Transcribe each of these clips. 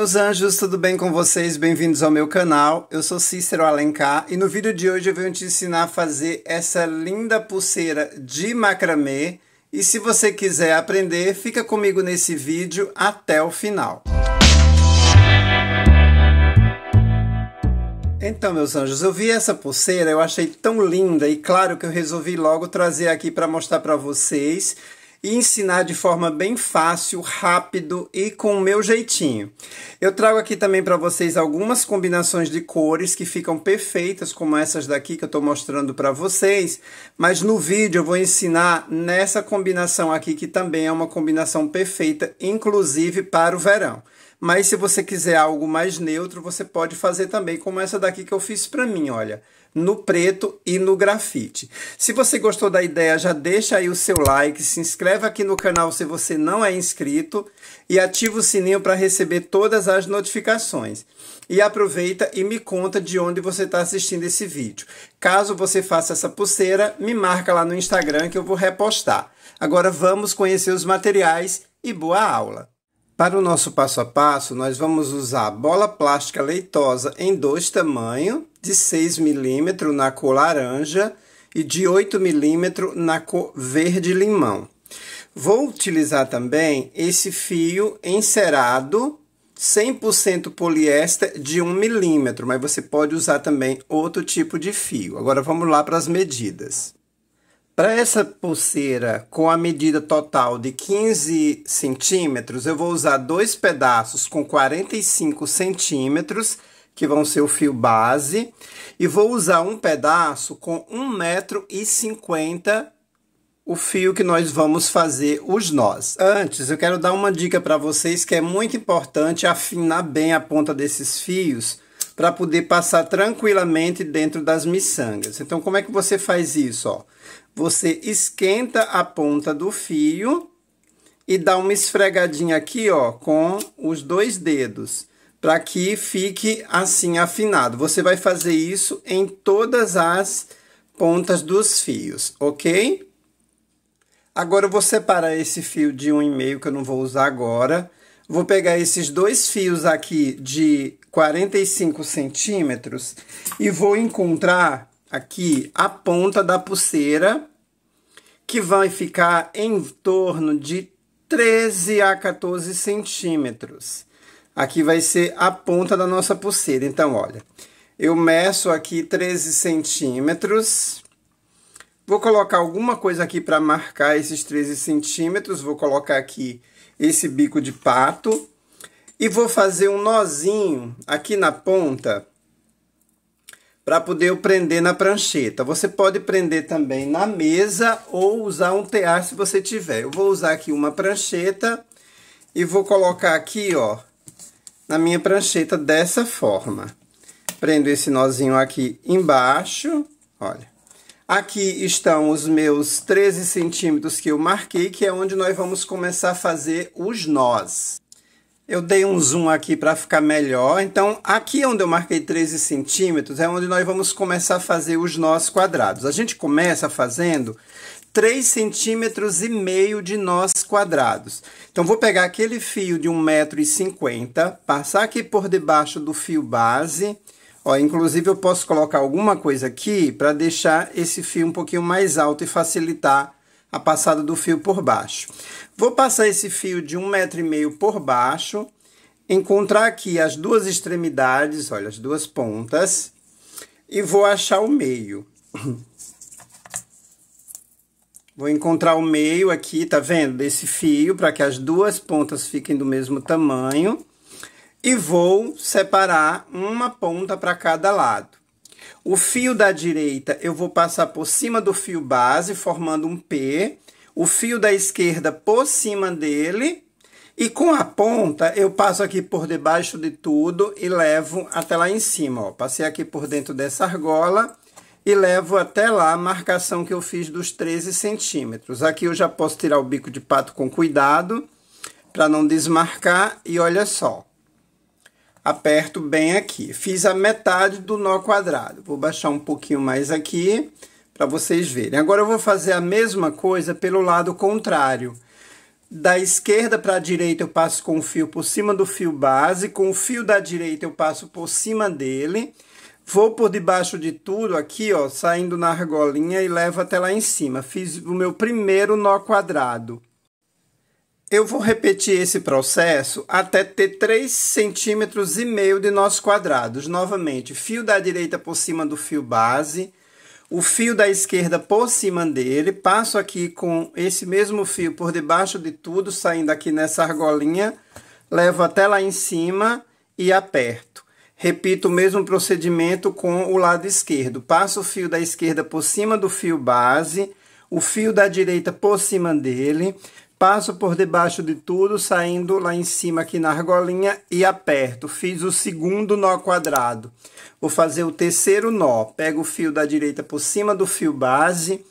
meus anjos, tudo bem com vocês? Bem-vindos ao meu canal. Eu sou Cícero Alencar e no vídeo de hoje eu venho te ensinar a fazer essa linda pulseira de macramê. E se você quiser aprender, fica comigo nesse vídeo até o final. Então, meus anjos, eu vi essa pulseira, eu achei tão linda e claro que eu resolvi logo trazer aqui para mostrar para vocês e ensinar de forma bem fácil, rápido e com o meu jeitinho. Eu trago aqui também para vocês algumas combinações de cores que ficam perfeitas, como essas daqui que eu estou mostrando para vocês, mas no vídeo eu vou ensinar nessa combinação aqui, que também é uma combinação perfeita, inclusive para o verão. Mas se você quiser algo mais neutro, você pode fazer também como essa daqui que eu fiz para mim, olha no preto e no grafite. Se você gostou da ideia, já deixa aí o seu like, se inscreve aqui no canal se você não é inscrito e ativa o sininho para receber todas as notificações. E aproveita e me conta de onde você está assistindo esse vídeo. Caso você faça essa pulseira, me marca lá no Instagram que eu vou repostar. Agora vamos conhecer os materiais e boa aula! Para o nosso passo a passo, nós vamos usar bola plástica leitosa em dois tamanhos, de 6 milímetros na cor laranja e de 8 milímetros na cor verde limão. Vou utilizar também esse fio encerado 100% poliéster de 1 milímetro, mas você pode usar também outro tipo de fio. Agora vamos lá para as medidas. Para essa pulseira com a medida total de 15 centímetros, eu vou usar dois pedaços com 45 centímetros, que vão ser o fio base, e vou usar um pedaço com 1,50 metro e 50 o fio que nós vamos fazer os nós. Antes, eu quero dar uma dica para vocês que é muito importante afinar bem a ponta desses fios para poder passar tranquilamente dentro das miçangas. Então, como é que você faz isso? Ó? você esquenta a ponta do fio e dá uma esfregadinha aqui, ó, com os dois dedos, para que fique assim afinado. Você vai fazer isso em todas as pontas dos fios, ok? Agora eu vou separar esse fio de um e meio que eu não vou usar agora. Vou pegar esses dois fios aqui de 45 centímetros e vou encontrar aqui a ponta da pulseira, que vai ficar em torno de 13 a 14 centímetros. Aqui vai ser a ponta da nossa pulseira. Então, olha, eu meço aqui 13 centímetros. Vou colocar alguma coisa aqui para marcar esses 13 centímetros. Vou colocar aqui esse bico de pato. E vou fazer um nozinho aqui na ponta para poder prender na prancheta. Você pode prender também na mesa ou usar um tear se você tiver. Eu vou usar aqui uma prancheta e vou colocar aqui, ó, na minha prancheta dessa forma. Prendo esse nozinho aqui embaixo, olha. Aqui estão os meus 13 centímetros que eu marquei, que é onde nós vamos começar a fazer os nós. Eu dei um zoom aqui para ficar melhor. Então, aqui é onde eu marquei 13 centímetros é onde nós vamos começar a fazer os nós quadrados. A gente começa fazendo 3 centímetros e meio de nós quadrados. Então, vou pegar aquele fio de 1,50m, passar aqui por debaixo do fio base. Ó, inclusive, eu posso colocar alguma coisa aqui para deixar esse fio um pouquinho mais alto e facilitar a passada do fio por baixo. Vou passar esse fio de um metro e meio por baixo, encontrar aqui as duas extremidades, olha, as duas pontas, e vou achar o meio. Vou encontrar o meio aqui, tá vendo? Desse fio, para que as duas pontas fiquem do mesmo tamanho. E vou separar uma ponta para cada lado. O fio da direita eu vou passar por cima do fio base, formando um P. O fio da esquerda por cima dele. E com a ponta eu passo aqui por debaixo de tudo e levo até lá em cima. Ó. Passei aqui por dentro dessa argola e levo até lá a marcação que eu fiz dos 13 centímetros. Aqui eu já posso tirar o bico de pato com cuidado para não desmarcar e olha só aperto bem aqui. Fiz a metade do nó quadrado. Vou baixar um pouquinho mais aqui para vocês verem. Agora eu vou fazer a mesma coisa pelo lado contrário. Da esquerda para a direita eu passo com o fio por cima do fio base, com o fio da direita eu passo por cima dele, vou por debaixo de tudo aqui, ó, saindo na argolinha e levo até lá em cima. Fiz o meu primeiro nó quadrado. Eu vou repetir esse processo até ter 3 centímetros e meio de nós quadrados. Novamente, fio da direita por cima do fio base, o fio da esquerda por cima dele, passo aqui com esse mesmo fio por debaixo de tudo, saindo aqui nessa argolinha, levo até lá em cima e aperto. Repito o mesmo procedimento com o lado esquerdo. Passo o fio da esquerda por cima do fio base, o fio da direita por cima dele, Passo por debaixo de tudo, saindo lá em cima aqui na argolinha e aperto. Fiz o segundo nó quadrado. Vou fazer o terceiro nó. Pego o fio da direita por cima do fio base,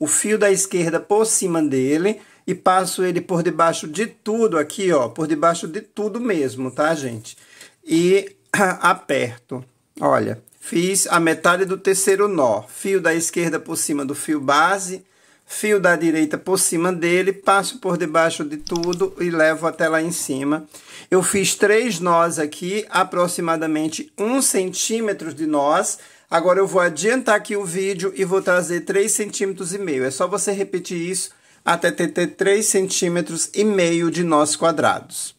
o fio da esquerda por cima dele e passo ele por debaixo de tudo aqui, ó, por debaixo de tudo mesmo, tá, gente? E aperto. Olha, fiz a metade do terceiro nó. Fio da esquerda por cima do fio base, fio da direita por cima dele, passo por debaixo de tudo e levo até lá em cima. Eu fiz três nós aqui, aproximadamente um centímetro de nós. Agora eu vou adiantar aqui o vídeo e vou trazer três centímetros e meio. É só você repetir isso até ter três centímetros e meio de nós quadrados.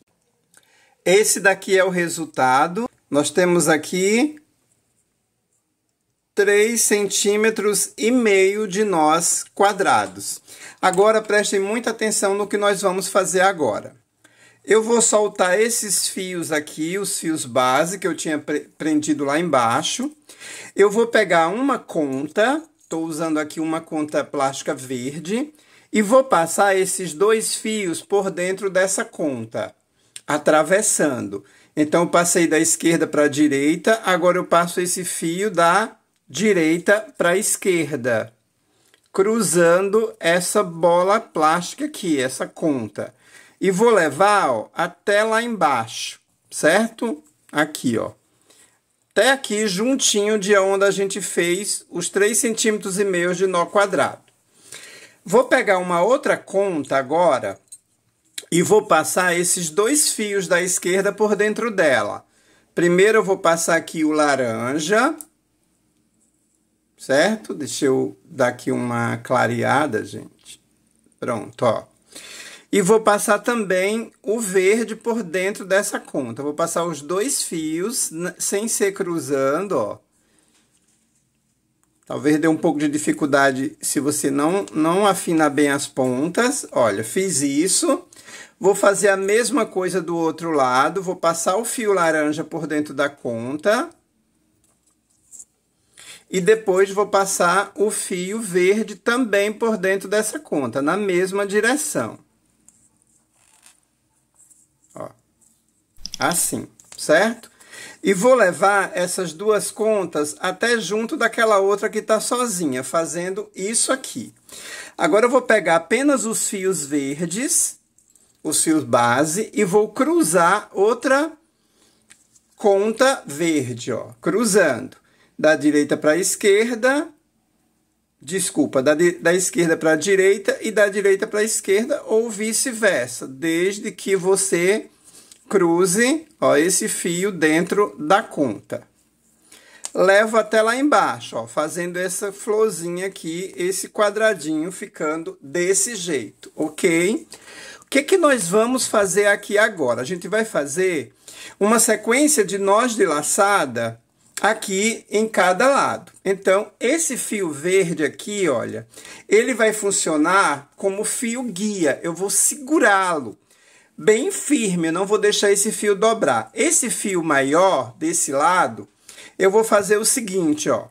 Esse daqui é o resultado. Nós temos aqui 3 centímetros e meio de nós quadrados. Agora prestem muita atenção no que nós vamos fazer agora. Eu vou soltar esses fios aqui, os fios base que eu tinha pre prendido lá embaixo. Eu vou pegar uma conta, estou usando aqui uma conta plástica verde, e vou passar esses dois fios por dentro dessa conta, atravessando. Então, eu passei da esquerda para a direita, agora eu passo esse fio da direita para esquerda, cruzando essa bola plástica aqui, essa conta. E vou levar ó, até lá embaixo, certo? Aqui, ó. Até aqui, juntinho de onde a gente fez os 3,5 centímetros e meio de nó quadrado. Vou pegar uma outra conta agora e vou passar esses dois fios da esquerda por dentro dela. Primeiro eu vou passar aqui o laranja, certo? Deixa eu dar aqui uma clareada, gente. Pronto, ó. E vou passar também o verde por dentro dessa conta. Vou passar os dois fios, sem ser cruzando, ó. Talvez dê um pouco de dificuldade se você não, não afinar bem as pontas. Olha, fiz isso. Vou fazer a mesma coisa do outro lado. Vou passar o fio laranja por dentro da conta. E depois vou passar o fio verde também por dentro dessa conta, na mesma direção. Ó. Assim, certo? E vou levar essas duas contas até junto daquela outra que está sozinha, fazendo isso aqui. Agora eu vou pegar apenas os fios verdes, os fios base, e vou cruzar outra conta verde, ó, cruzando da direita para a esquerda, desculpa, da, da esquerda para a direita e da direita para a esquerda ou vice-versa, desde que você cruze ó, esse fio dentro da conta. Levo até lá embaixo, ó, fazendo essa florzinha aqui, esse quadradinho ficando desse jeito, ok? O que, que nós vamos fazer aqui agora? A gente vai fazer uma sequência de nós de laçada aqui em cada lado. Então, esse fio verde aqui, olha, ele vai funcionar como fio guia. Eu vou segurá-lo bem firme, eu não vou deixar esse fio dobrar. Esse fio maior desse lado, eu vou fazer o seguinte, ó.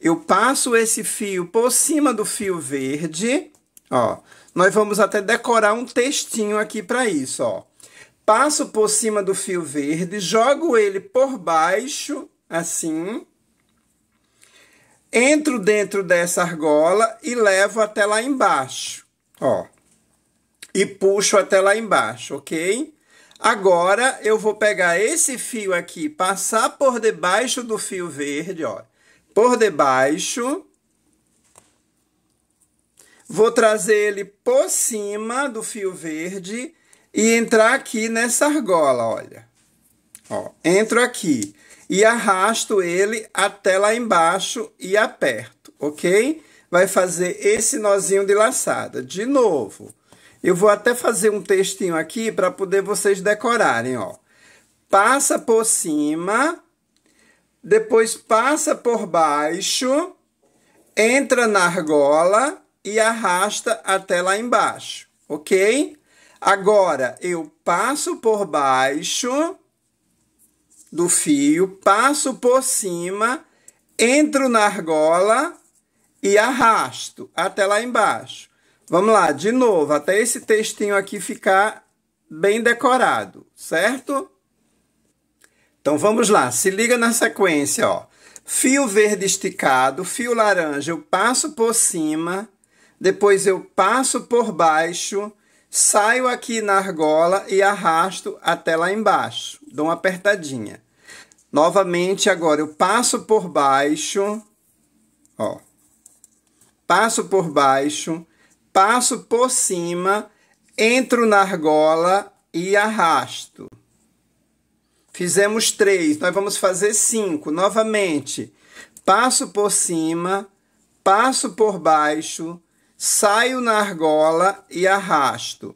Eu passo esse fio por cima do fio verde, ó. Nós vamos até decorar um textinho aqui para isso, ó. Passo por cima do fio verde, jogo ele por baixo assim, entro dentro dessa argola e levo até lá embaixo, ó, e puxo até lá embaixo, ok? Agora eu vou pegar esse fio aqui, passar por debaixo do fio verde, ó, por debaixo. Vou trazer ele por cima do fio verde e entrar aqui nessa argola, olha. Ó, entro aqui e arrasto ele até lá embaixo e aperto, ok? Vai fazer esse nozinho de laçada. De novo, eu vou até fazer um textinho aqui para poder vocês decorarem, ó. Passa por cima, depois passa por baixo, entra na argola e arrasta até lá embaixo, ok? Agora, eu passo por baixo do fio, passo por cima, entro na argola e arrasto até lá embaixo. Vamos lá, de novo, até esse textinho aqui ficar bem decorado, certo? Então vamos lá, se liga na sequência, ó. Fio verde esticado, fio laranja, eu passo por cima, depois eu passo por baixo, saio aqui na argola e arrasto até lá embaixo dou uma apertadinha. Novamente, agora eu passo por baixo, ó, passo por baixo, passo por cima, entro na argola e arrasto. Fizemos três, nós vamos fazer cinco novamente. Passo por cima, passo por baixo, saio na argola e arrasto.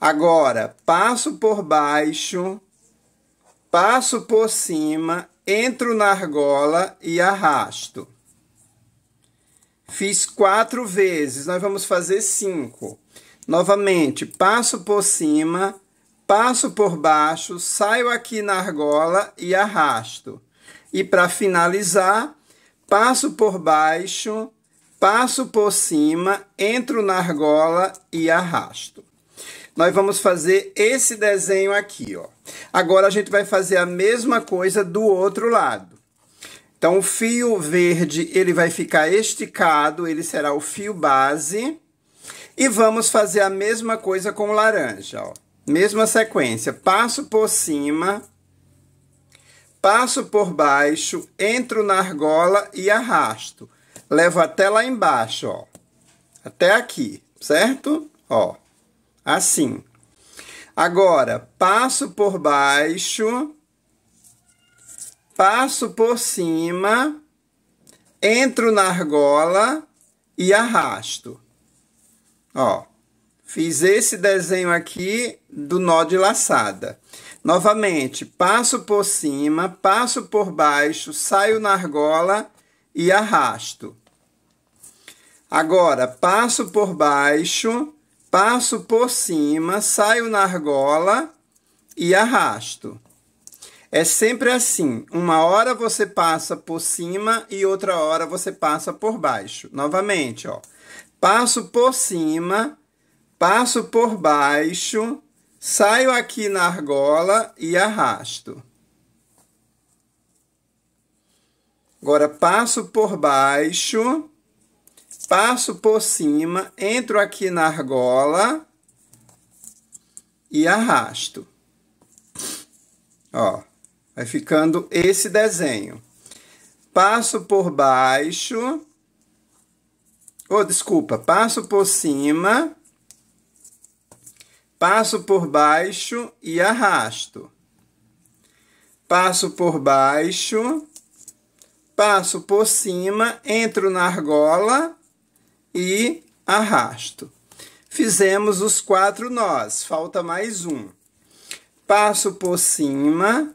Agora, passo por baixo, passo por cima, entro na argola e arrasto. Fiz quatro vezes, nós vamos fazer cinco. Novamente, passo por cima, passo por baixo, saio aqui na argola e arrasto. E para finalizar, passo por baixo, passo por cima, entro na argola e arrasto nós vamos fazer esse desenho aqui, ó. Agora a gente vai fazer a mesma coisa do outro lado. Então o fio verde, ele vai ficar esticado, ele será o fio base. E vamos fazer a mesma coisa com o laranja, ó. Mesma sequência, passo por cima, passo por baixo, entro na argola e arrasto. Levo até lá embaixo, ó. Até aqui, certo? Ó assim. Agora, passo por baixo, passo por cima, entro na argola e arrasto. Ó, fiz esse desenho aqui do nó de laçada. Novamente, passo por cima, passo por baixo, saio na argola e arrasto. Agora, passo por baixo, passo por cima, saio na argola e arrasto. É sempre assim. Uma hora você passa por cima e outra hora você passa por baixo. Novamente, ó. Passo por cima, passo por baixo, saio aqui na argola e arrasto. Agora passo por baixo, passo por cima, entro aqui na argola e arrasto. Ó, vai ficando esse desenho. Passo por baixo. Oh, desculpa, passo por cima, passo por baixo e arrasto. Passo por baixo, passo por cima, entro na argola e arrasto. Fizemos os quatro nós, falta mais um. Passo por cima,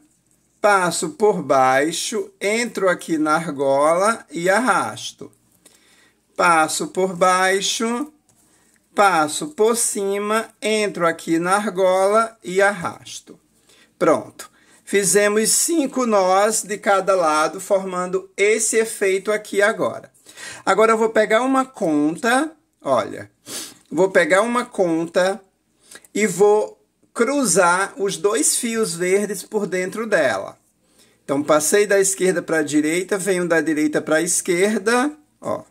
passo por baixo, entro aqui na argola e arrasto. Passo por baixo, passo por cima, entro aqui na argola e arrasto. Pronto. Fizemos cinco nós de cada lado, formando esse efeito aqui agora. Agora eu vou pegar uma conta, olha, vou pegar uma conta e vou cruzar os dois fios verdes por dentro dela. Então passei da esquerda para a direita, venho da direita para a esquerda, ó.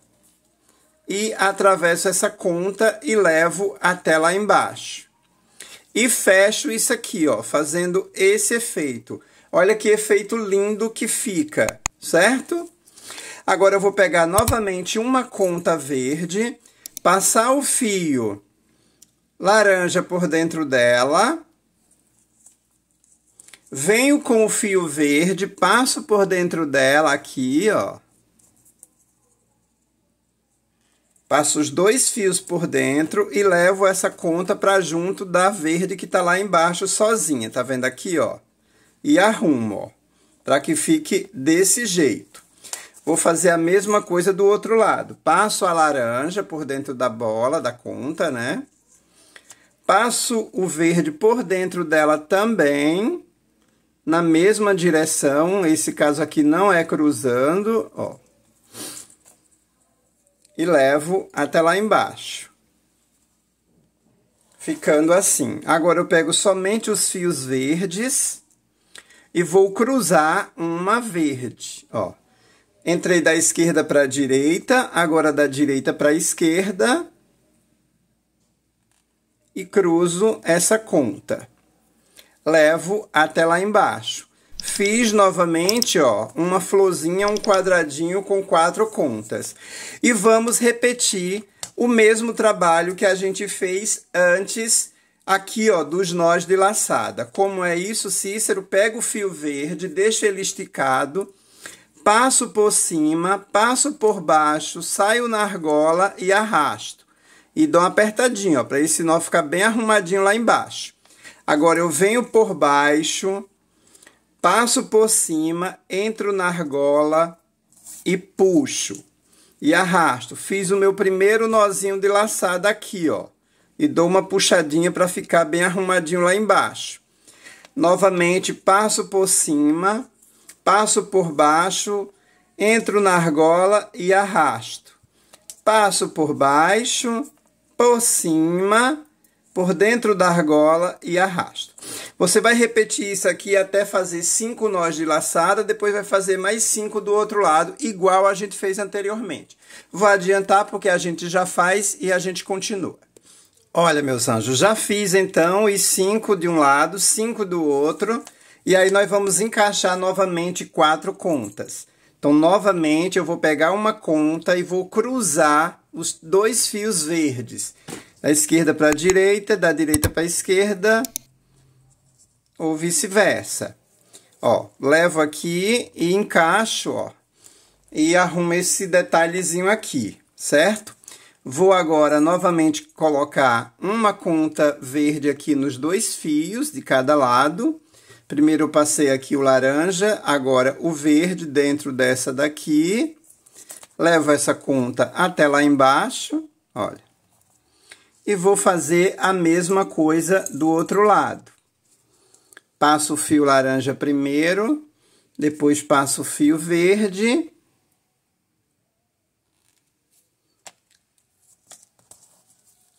E atravesso essa conta e levo até lá embaixo. E fecho isso aqui, ó, fazendo esse efeito. Olha que efeito lindo que fica, certo? Agora eu vou pegar novamente uma conta verde, passar o fio laranja por dentro dela. Venho com o fio verde, passo por dentro dela aqui, ó. Passo os dois fios por dentro e levo essa conta para junto da verde que tá lá embaixo sozinha, tá vendo aqui, ó? E arrumo, ó, para que fique desse jeito. Vou fazer a mesma coisa do outro lado. Passo a laranja por dentro da bola, da conta, né? Passo o verde por dentro dela também, na mesma direção. Esse caso aqui não é cruzando, ó. E levo até lá embaixo. Ficando assim. Agora eu pego somente os fios verdes e vou cruzar uma verde, ó. Entrei da esquerda para a direita, agora da direita para a esquerda. E cruzo essa conta. Levo até lá embaixo. Fiz novamente, ó, uma florzinha, um quadradinho com quatro contas. E vamos repetir o mesmo trabalho que a gente fez antes aqui, ó, dos nós de laçada. Como é isso, Cícero? Pega o fio verde, deixa ele esticado Passo por cima, passo por baixo, saio na argola e arrasto. E dou uma apertadinha, para esse nó ficar bem arrumadinho lá embaixo. Agora eu venho por baixo, passo por cima, entro na argola e puxo. E arrasto. Fiz o meu primeiro nozinho de laçada aqui, ó. E dou uma puxadinha para ficar bem arrumadinho lá embaixo. Novamente, passo por cima, Passo por baixo, entro na argola e arrasto. Passo por baixo, por cima, por dentro da argola e arrasto. Você vai repetir isso aqui até fazer cinco nós de laçada, depois vai fazer mais cinco do outro lado, igual a gente fez anteriormente. Vou adiantar porque a gente já faz e a gente continua. Olha, meus anjos, já fiz então e cinco de um lado, cinco do outro. E aí nós vamos encaixar novamente quatro contas. Então, novamente, eu vou pegar uma conta e vou cruzar os dois fios verdes. Da esquerda para a direita, da direita para a esquerda, ou vice-versa. Ó, levo aqui e encaixo, ó. E arrumo esse detalhezinho aqui, certo? Vou agora novamente colocar uma conta verde aqui nos dois fios de cada lado Primeiro eu passei aqui o laranja, agora o verde dentro dessa daqui. Levo essa conta até lá embaixo, olha. E vou fazer a mesma coisa do outro lado. Passo o fio laranja primeiro, depois passo o fio verde.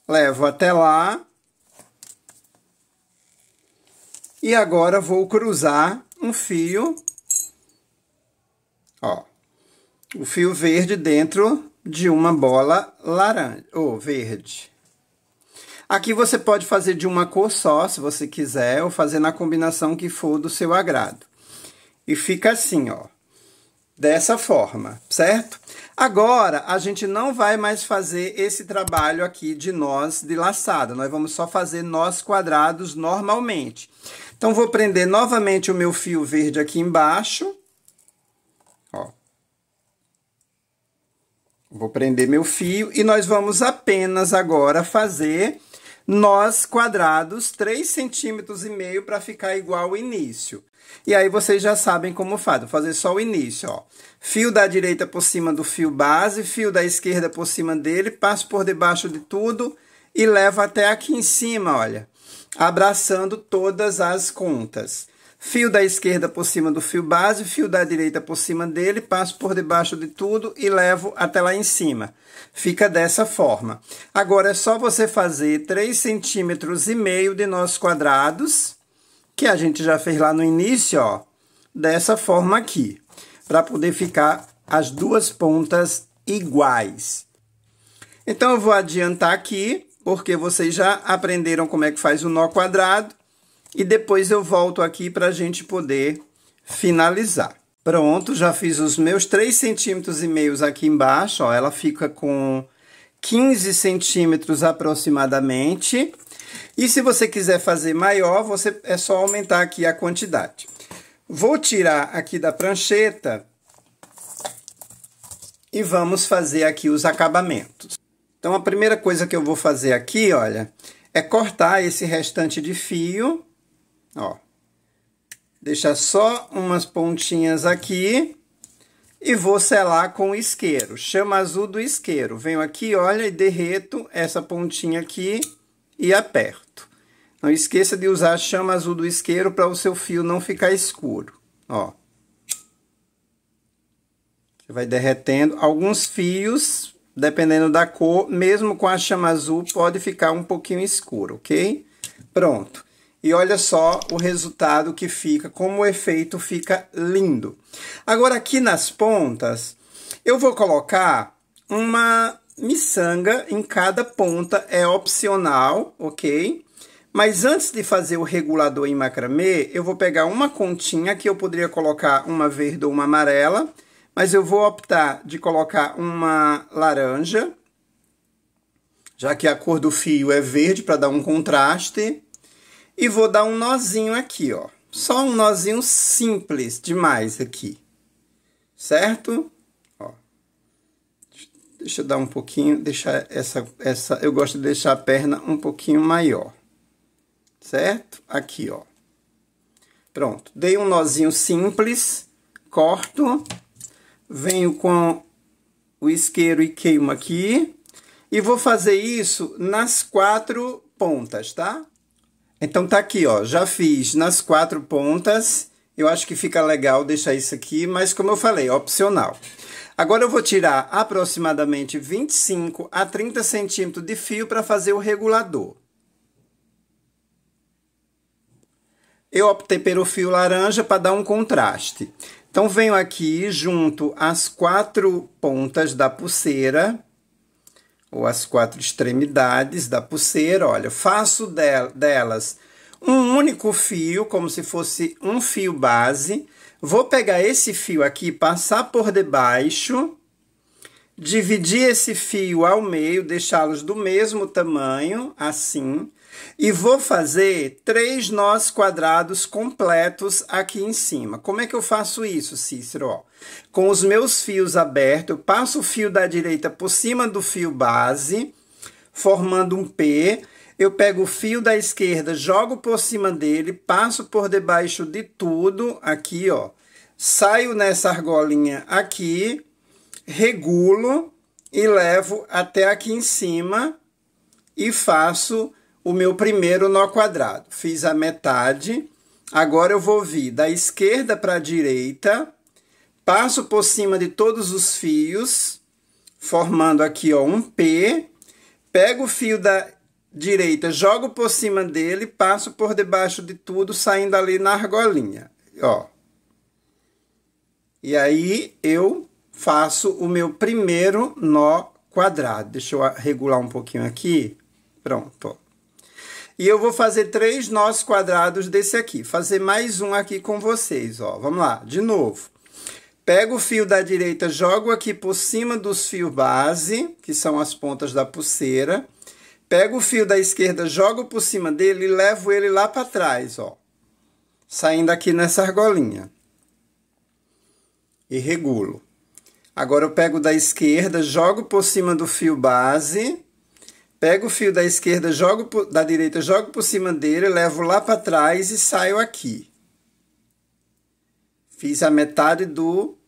Levo até lá E agora vou cruzar um fio, ó, o fio verde dentro de uma bola laranja, ou verde. Aqui você pode fazer de uma cor só, se você quiser, ou fazer na combinação que for do seu agrado. E fica assim, ó. Dessa forma, certo? Agora, a gente não vai mais fazer esse trabalho aqui de nós de laçada. Nós vamos só fazer nós quadrados normalmente. Então, vou prender novamente o meu fio verde aqui embaixo. Ó. Vou prender meu fio e nós vamos apenas agora fazer nós quadrados 3 centímetros e meio para ficar igual ao início. E aí vocês já sabem como faz. Vou fazer só o início, ó. Fio da direita por cima do fio base, fio da esquerda por cima dele, passo por debaixo de tudo e levo até aqui em cima, olha abraçando todas as contas. Fio da esquerda por cima do fio base, fio da direita por cima dele, passo por debaixo de tudo e levo até lá em cima. Fica dessa forma. Agora é só você fazer 3 centímetros e meio de nós quadrados, que a gente já fez lá no início, ó, dessa forma aqui, para poder ficar as duas pontas iguais. Então eu vou adiantar aqui porque vocês já aprenderam como é que faz o nó quadrado. E depois eu volto aqui para a gente poder finalizar. Pronto, já fiz os meus 3,5 centímetros e meios aqui embaixo, ó, ela fica com 15 centímetros aproximadamente. E se você quiser fazer maior, você é só aumentar aqui a quantidade. Vou tirar aqui da prancheta e vamos fazer aqui os acabamentos. Então a primeira coisa que eu vou fazer aqui, olha, é cortar esse restante de fio, ó. Deixar só umas pontinhas aqui e vou selar com o isqueiro, chama azul do isqueiro. Venho aqui, olha, e derreto essa pontinha aqui e aperto. Não esqueça de usar a chama azul do isqueiro para o seu fio não ficar escuro, ó. Você vai derretendo. Alguns fios Dependendo da cor, mesmo com a chama azul, pode ficar um pouquinho escuro, ok? Pronto. E olha só o resultado que fica, como o efeito fica lindo. Agora aqui nas pontas, eu vou colocar uma miçanga em cada ponta, é opcional, ok? Mas antes de fazer o regulador em macramê, eu vou pegar uma continha que eu poderia colocar uma verde ou uma amarela mas eu vou optar de colocar uma laranja, já que a cor do fio é verde para dar um contraste, e vou dar um nozinho aqui, ó. Só um nozinho simples demais aqui, certo? Ó. Deixa eu dar um pouquinho, deixar essa, essa, eu gosto de deixar a perna um pouquinho maior, certo? Aqui, ó. Pronto, dei um nozinho simples, corto venho com o isqueiro e queimo aqui. E vou fazer isso nas quatro pontas, tá? Então tá aqui, ó, já fiz nas quatro pontas. Eu acho que fica legal deixar isso aqui, mas como eu falei, opcional. Agora eu vou tirar aproximadamente 25 a 30 centímetros de fio para fazer o regulador. Eu optei pelo fio laranja para dar um contraste. Então venho aqui junto às quatro pontas da pulseira, ou as quatro extremidades da pulseira, olha, faço delas um único fio, como se fosse um fio base. Vou pegar esse fio aqui, passar por debaixo, dividir esse fio ao meio, deixá-los do mesmo tamanho, assim. E vou fazer três nós quadrados completos aqui em cima. Como é que eu faço isso, Cícero? Ó, com os meus fios abertos, eu passo o fio da direita por cima do fio base, formando um P. Eu pego o fio da esquerda, jogo por cima dele, passo por debaixo de tudo, aqui, ó. Saio nessa argolinha aqui, regulo e levo até aqui em cima e faço o meu primeiro nó quadrado. Fiz a metade. Agora eu vou vir da esquerda para a direita, passo por cima de todos os fios, formando aqui ó, um P, pego o fio da direita, jogo por cima dele, passo por debaixo de tudo, saindo ali na argolinha, ó. E aí eu faço o meu primeiro nó quadrado. Deixa eu regular um pouquinho aqui. Pronto, ó. E eu vou fazer três nós quadrados desse aqui. Fazer mais um aqui com vocês, ó. Vamos lá, de novo. Pego o fio da direita, jogo aqui por cima dos fios base, que são as pontas da pulseira. Pego o fio da esquerda, jogo por cima dele e levo ele lá para trás, ó. Saindo aqui nessa argolinha. E regulo. Agora eu pego da esquerda, jogo por cima do fio base Pego o fio da esquerda, jogo por, da direita, jogo por cima dele, levo lá para trás e saio aqui. Fiz a metade do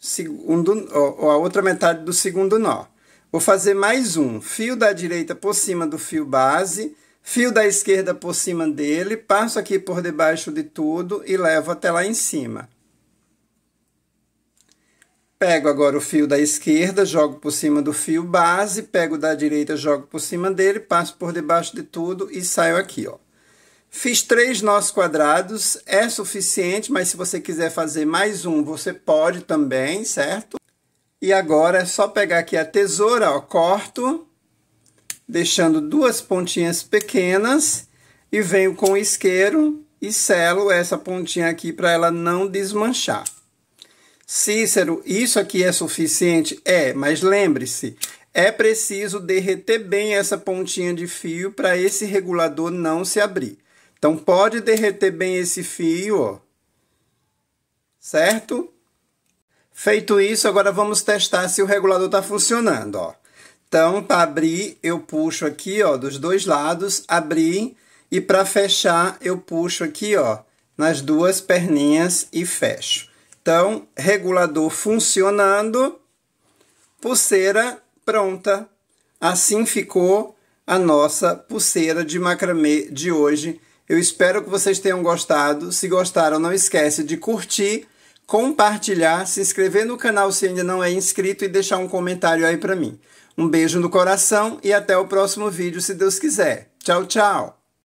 segundo, ou a outra metade do segundo nó. Vou fazer mais um. Fio da direita por cima do fio base, fio da esquerda por cima dele, passo aqui por debaixo de tudo e levo até lá em cima. Pego agora o fio da esquerda, jogo por cima do fio base, pego da direita, jogo por cima dele, passo por debaixo de tudo e saio aqui, ó. Fiz três nós quadrados, é suficiente, mas se você quiser fazer mais um, você pode também, certo? E agora é só pegar aqui a tesoura, ó, corto, deixando duas pontinhas pequenas e venho com o isqueiro e selo essa pontinha aqui para ela não desmanchar. Cícero, isso aqui é suficiente? É, mas lembre-se, é preciso derreter bem essa pontinha de fio para esse regulador não se abrir. Então, pode derreter bem esse fio, ó. certo? Feito isso, agora vamos testar se o regulador está funcionando. Ó. Então, para abrir, eu puxo aqui ó, dos dois lados, abri, e para fechar, eu puxo aqui ó, nas duas perninhas e fecho. Então, regulador funcionando, pulseira pronta. Assim ficou a nossa pulseira de macramê de hoje. Eu espero que vocês tenham gostado. Se gostaram, não esquece de curtir, compartilhar, se inscrever no canal se ainda não é inscrito e deixar um comentário aí para mim. Um beijo no coração e até o próximo vídeo, se Deus quiser. Tchau, tchau!